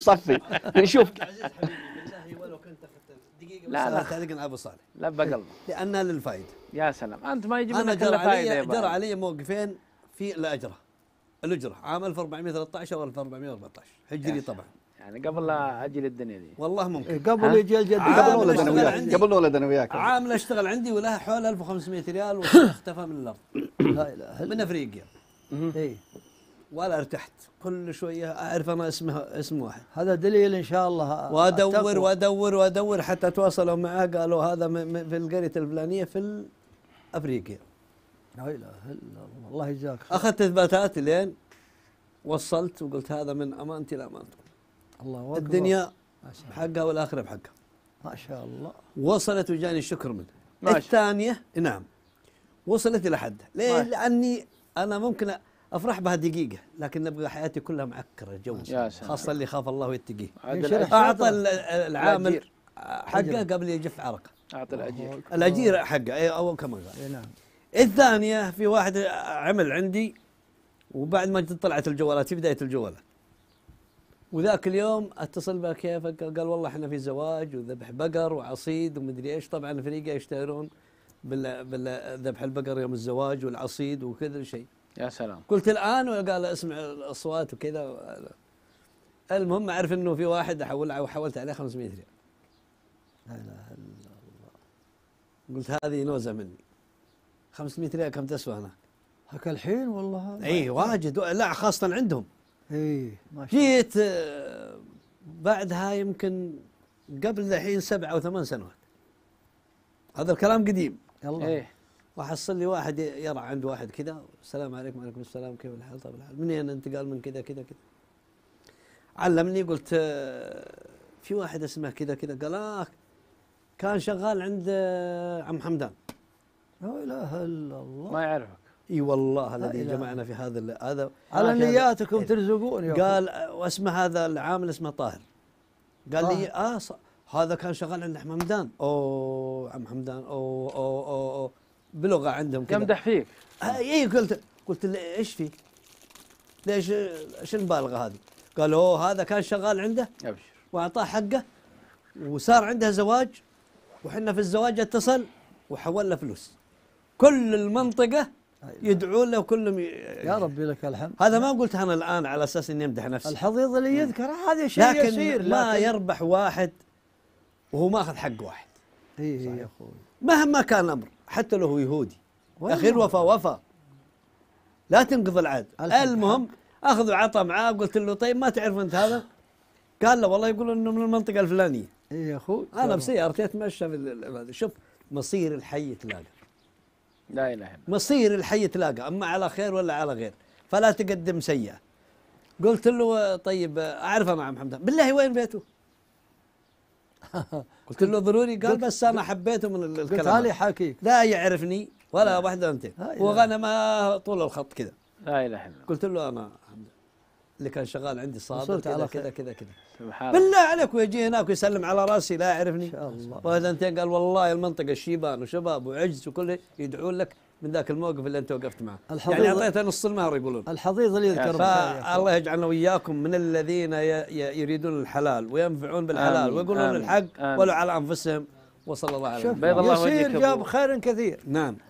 صفي نشوف لا لا تعلق ابو صالح لا بقلبه لانها للفائده يا سلام انت ما يجي منك الا فائده جرى علي موقفين في الاجره الاجره عام 1413 او 1414 هجري طبعا يعني قبل لا اجي للدنيا دي والله ممكن قبل يجي الجد قبل ولد انا وياك قبل ولد انا وياك عامل اشتغل عندي ولها حول 1500 ريال واختفى من الارض لا اله الا من افريقيا اي ولا ارتحت كل شويه اعرف انا اسمه اسم واحد هذا دليل ان شاء الله وادور التقوى. وادور وادور حتى تواصلوا معاه قالوا هذا في القريه الفلانيه في افريقيا لا اله الا الله الله يجزاك اخذت اثباتات لين وصلت وقلت هذا من امانتي لامانتكم الله أكبر. الدنيا بحقها والاخره بحقها ما شاء الله وصلت وجاني الشكر منه الثانيه نعم وصلت الى حد ليه؟ لاني انا ممكن افرح بها دقيقه لكن ابغى حياتي كلها معكره جو خاصه اللي خاف الله يتقيه اعطى العامل حقه قبل يجف عرقه اعطى الاجير الاجير حقه إيه، او كما قال إيه، نعم الثانيه في واحد عمل عندي وبعد ما طلعت الجوالات في بدايه الجوالات وذاك اليوم اتصل به كيف قال والله احنا في زواج وذبح بقر وعصيد ومدري ايش طبعا فريقه يشتهرون بالذبح البقر يوم الزواج والعصيد وكذا شيء يا سلام قلت الان وقال اسمع الاصوات وكذا المهم اعرف انه في واحد احول وحولت عليه 500 ريال لا اله الا الله قلت هذه نوزه مني 500 ريال كم تسوى هناك؟ هك الحين والله اي واجد لا خاصه عندهم اي جيت آه، بعدها يمكن قبل الحين سبع او ثمان سنوات هذا الكلام قديم يلا إيه. واحصل لي واحد يرعى عند واحد كذا السلام عليكم وعليكم السلام كيف الحال طيب الحال منين إيه انتقال من كذا كذا كذا علمني قلت آه، في واحد اسمه كذا كذا قال آه كان شغال عند آه، عم حمدان لا اله الا الله ما يعرفك اي والله الذي جمعنا في هذا هذا على نياتكم ترزقون قال آه، واسمه هذا العامل اسمه طاهر قال لي اه هذا كان شغال عند حمدان اوه عم حمدان اوه اوه اوه, أوه بلغه عندهم كذا يمدح فيك آه، اي قلت قلت ايش فيك؟ ليش ايش المبالغه هذه؟ قال اوه هذا كان شغال عنده ابشر واعطاه حقه وصار عنده زواج وحنا في الزواج اتصل وحول له فلوس كل المنطقه أيوة. يدعون له وكلهم ي... يا ربي لك الحمد هذا ما قلت انا الان على اساس اني امدح نفسي الحضيض اللي يذكر هذا شيء لكن يسير لكن ما يربح واحد وهو ماخذ حق واحد اي اي يا اخوي مهما كان الامر حتى لو هو يهودي اخير وفى وفى لا تنقض العهد المهم اخذ وعطى معاه قلت له طيب ما تعرف انت هذا قال له والله يقول انه من المنطقه الفلانيه اي يا اخوي انا بسيارتي اتمشى في شوف مصير الحي تلاقى لا اله الا مصير الحي تلاقى اما على خير ولا على غير فلا تقدم سيئه قلت له طيب اعرفه مع محمد بالله وين بيته؟ قلت له ضروري قال بس انا حبيته من الكلام قلت هالي حاكيك لا يعرفني ولا واحده انت وغنى ما طول الخط كذا لا اله الا قلت له انا اللي كان شغال عندي صابر كذا كذا كذا كذا سبحان الله بالله عليك ويجي هناك ويسلم على راسي لا يعرفني ان شاء الله وهذا قال والله المنطقه الشيبان وشباب وعجز وكله يدعون لك من ذاك الموقف اللي انت وقفت معه يعني اعطيته نص المهر يقولون الحضيض اللي يذكر الله يجعلنا واياكم من الذين يريدون الحلال وينفعون بالحلال ويقولون الحق ولو على انفسهم وصلى الله عليه وسلم بيض الله وجهك جاب خير كثير نعم